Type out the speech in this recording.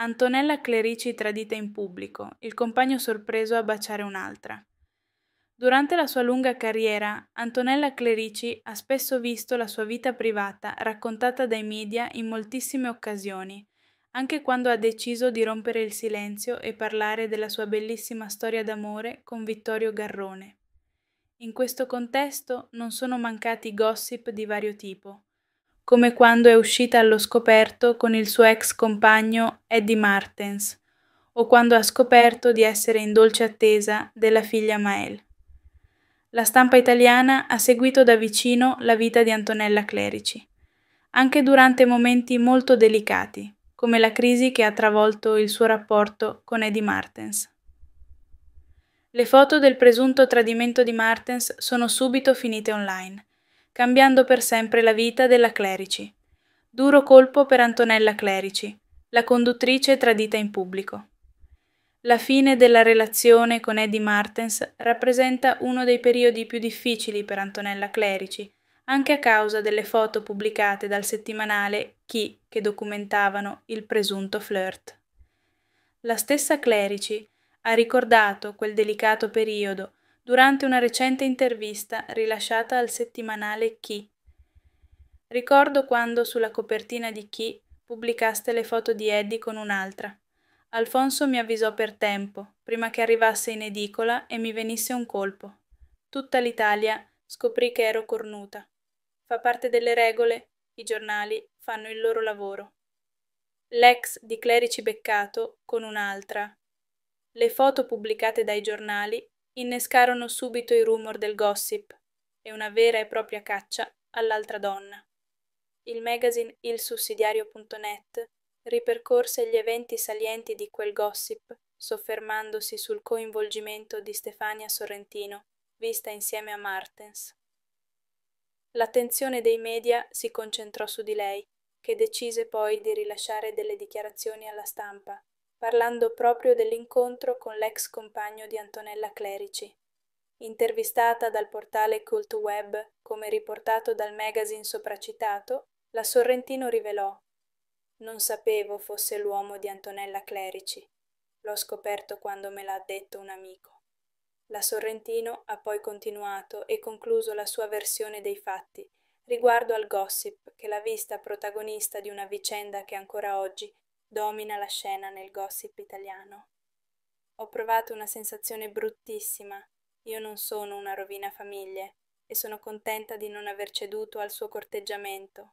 Antonella Clerici tradita in pubblico, il compagno sorpreso a baciare un'altra. Durante la sua lunga carriera, Antonella Clerici ha spesso visto la sua vita privata raccontata dai media in moltissime occasioni, anche quando ha deciso di rompere il silenzio e parlare della sua bellissima storia d'amore con Vittorio Garrone. In questo contesto non sono mancati gossip di vario tipo come quando è uscita allo scoperto con il suo ex compagno Eddie Martens, o quando ha scoperto di essere in dolce attesa della figlia Mael. La stampa italiana ha seguito da vicino la vita di Antonella Clerici, anche durante momenti molto delicati, come la crisi che ha travolto il suo rapporto con Eddie Martens. Le foto del presunto tradimento di Martens sono subito finite online cambiando per sempre la vita della Clerici. Duro colpo per Antonella Clerici, la conduttrice tradita in pubblico. La fine della relazione con Eddie Martens rappresenta uno dei periodi più difficili per Antonella Clerici, anche a causa delle foto pubblicate dal settimanale Chi che documentavano il presunto flirt. La stessa Clerici ha ricordato quel delicato periodo durante una recente intervista rilasciata al settimanale Chi. Ricordo quando sulla copertina di Chi pubblicaste le foto di Eddie con un'altra. Alfonso mi avvisò per tempo, prima che arrivasse in edicola e mi venisse un colpo. Tutta l'Italia scoprì che ero cornuta. Fa parte delle regole, i giornali fanno il loro lavoro. L'ex di Clerici Beccato con un'altra. Le foto pubblicate dai giornali innescarono subito i rumor del gossip e una vera e propria caccia all'altra donna. Il magazine ilsussidiario.net ripercorse gli eventi salienti di quel gossip, soffermandosi sul coinvolgimento di Stefania Sorrentino, vista insieme a Martens. L'attenzione dei media si concentrò su di lei, che decise poi di rilasciare delle dichiarazioni alla stampa, parlando proprio dell'incontro con l'ex compagno di Antonella Clerici. Intervistata dal portale Cult Web, come riportato dal magazine sopracitato, la Sorrentino rivelò Non sapevo fosse l'uomo di Antonella Clerici. L'ho scoperto quando me l'ha detto un amico. La Sorrentino ha poi continuato e concluso la sua versione dei fatti riguardo al gossip che l'ha vista protagonista di una vicenda che ancora oggi domina la scena nel gossip italiano. Ho provato una sensazione bruttissima. Io non sono una rovina famiglie e sono contenta di non aver ceduto al suo corteggiamento,